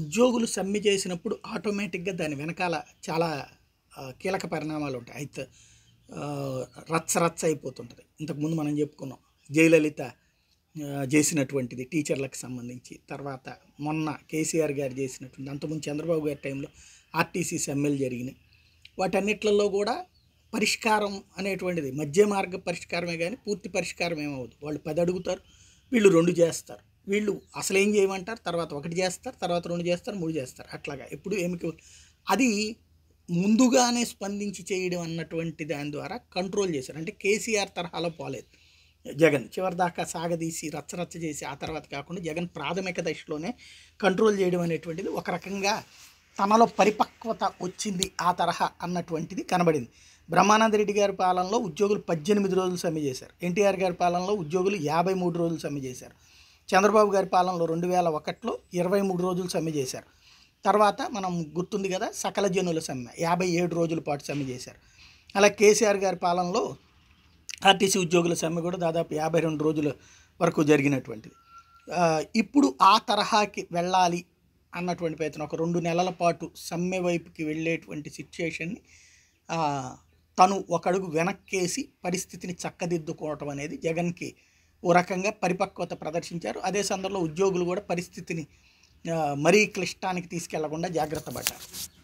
ఉద్యోగులు సమ్మె చేసినప్పుడు ఆటోమేటిక్గా దాని వెనకాల చాలా కీలక పరిణామాలు ఉంటాయి అయితే రచ్చ రచ్చ అయిపోతుంటుంది ఇంతకుముందు మనం చెప్పుకున్నాం జయలలిత చేసినటువంటిది టీచర్లకు సంబంధించి తర్వాత మొన్న కేసీఆర్ గారు చేసినటువంటి అంతకుముందు చంద్రబాబు గారి టైంలో ఆర్టీసీ సమ్మెలు జరిగినాయి వాటన్నిట్లలో కూడా పరిష్కారం అనేటువంటిది మధ్య మార్గ పరిష్కారమే కానీ పూర్తి పరిష్కారం ఏమవుతుంది వాళ్ళు పది అడుగుతారు వీళ్ళు రెండు చేస్తారు వీళ్ళు అసలు ఏం చేయమంటారు తర్వాత ఒకటి చేస్తారు తర్వాత రెండు చేస్తారు మూడు చేస్తారు అట్లాగా ఎప్పుడు ఏమికి అది ముందుగానే స్పందించి చేయడం అన్నటువంటి దాని ద్వారా కంట్రోల్ చేశారు అంటే కేసీఆర్ తరహాలో పోలేదు జగన్ చివరిదాకా సాగదీసి రచ్చరచ్చ చేసి ఆ తర్వాత కాకుండా జగన్ ప్రాథమిక దశలోనే కంట్రోల్ చేయడం అనేటువంటిది ఒక రకంగా తనలో పరిపక్వత వచ్చింది ఆ తరహా అన్నటువంటిది కనబడింది బ్రహ్మానంద రెడ్డి గారి పాలనలో ఉద్యోగులు పద్దెనిమిది రోజులు సమ్మె చేశారు ఎన్టీఆర్ గారి పాలనలో ఉద్యోగులు యాభై మూడు రోజులు సమ్మె చేశారు చంద్రబాబు గారి పాలనలో రెండు వేల ఒకటిలో ఇరవై మూడు రోజులు సమ్మె చేశారు తర్వాత మనం గుర్తుంది కదా సకల జనుల సమ్మె యాభై ఏడు రోజుల పాటు సమ్మె చేశారు అలా కేసీఆర్ గారి పాలనలో ఆర్టీసీ ఉద్యోగుల సమ్మె కూడా దాదాపు యాభై రెండు రోజుల వరకు జరిగినటువంటిది ఇప్పుడు ఆ తరహాకి వెళ్ళాలి అన్నటువంటి ప్రయత్నం ఒక రెండు నెలల పాటు సమ్మె వైపుకి వెళ్ళేటువంటి సిచ్యుయేషన్ని తను ఒకడుగు వెనక్కేసి పరిస్థితిని చక్కదిద్దుకోవటం అనేది జగన్కి ఓ రకంగా పరిపక్వత ప్రదర్శించారు అదే సందర్భంలో ఉద్యోగులు కూడా పరిస్థితిని మరీ క్లిష్టానికి తీసుకెళ్లకుండా జాగ్రత్త పడ్డారు